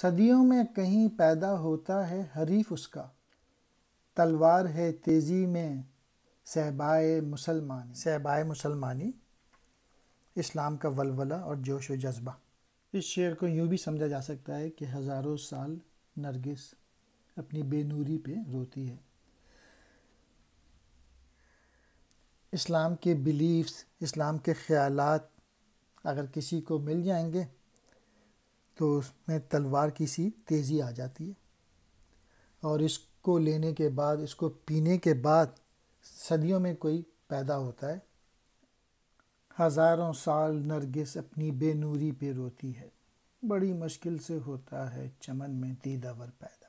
صدیوں میں کہیں پیدا ہوتا ہے حریف اس کا تلوار ہے تیزی میں سہبائے مسلمانی صحبائے مسلمانی اسلام کا ولولہ اور جوش و جذبہ اس شعر کو یوں بھی سمجھا جا سکتا ہے کہ ہزاروں سال نرگس اپنی بے نوری پہ روتی ہے اسلام کے بلیفز اسلام کے خیالات اگر کسی کو مل جائیں گے तो उसमें तलवार की सी तेज़ी आ जाती है और इसको लेने के बाद इसको पीने के बाद सदियों में कोई पैदा होता है हज़ारों साल नरगिस अपनी बेनूरी पे रोती है बड़ी मुश्किल से होता है चमन में दीदावर पैदा